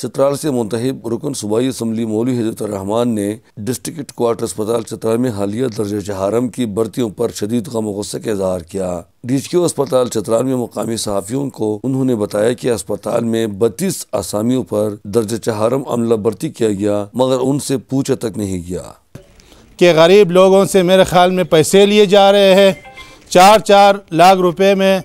चतराल से मुंतब रुकन सूबाई इसम्बली मौलवी हजरत रहमान ने डिस्ट्रिक्ट क्वार्टर अस्पताल चतराल में हालिया दर्ज जहारम की बर्तियों पर शदीद का गुस्से का इजहार किया डी के अस्पताल चतराल में मुकामी सहाफ़ियों को उन्होंने बताया कि अस्पताल में बत्तीस आसामियों पर दर्ज चहारम अमला भर्ती किया गया मगर उनसे पूछा तक नहीं गया के गरीब लोगों से मेरे ख्याल में पैसे लिए जा रहे हैं चार चार लाख रुपये में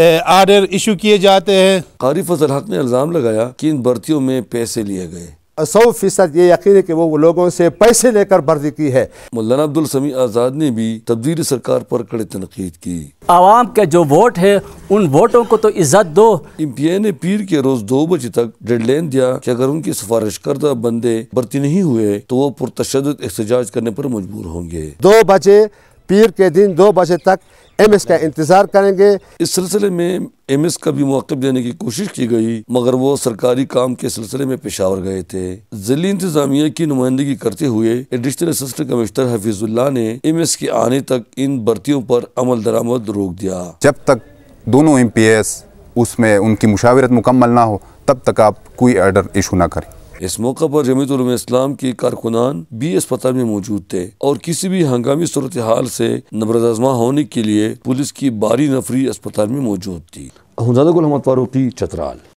आर्डर इशू किए जाते हैं कारी फजल हक ने इल्ज़ाम लगाया कि इन भर्तियों में पैसे लिए गए सौ फीसद ये यकीन है कि वो लोगों से पैसे लेकर भर्ती की है मौलाना अब्दुल समी आज़ाद ने भी तब्दील सरकार पर कड़े तनकीद की आवाम के जो वोट है उन वोटों को तो इज्जत दो एम पी ए ने पीर के रोज दो बजे तक डेडलाइन दिया कि अगर उनकी सिफारिश करदा बंदे भर्ती नहीं हुए तो वो पुरतशद एहतजाज करने पर मजबूर होंगे दो बजे पीर के दिन दो बजे तक एम एस का इंतजार करेंगे इस सिलसिले में एम एस का भी मौक़ देने की कोशिश की गई मगर वो सरकारी काम के सिलसिले में पेशावर गए थे जिली इंतजामिया की नुमाइंदगी करते हुए एडिशनल असिस्टेंट कमिश्नर हफीजुल्ला ने एम एस के आने तक इन भर्तियों पर अमल दरामद रोक दिया जब तक दोनों एम पी एस उसमें उनकी मुशावरत मुकम्मल ना हो तब तक आप कोई आर्डर इशू ना करें इस मौका पर जमीतुल इस्लाम के कारकुनान भी अस्पताल में मौजूद थे और किसी भी हंगामी सूरत हाल से नबरदमा होने के लिए पुलिस की बारी नफरी अस्पताल में मौजूद थी चतराल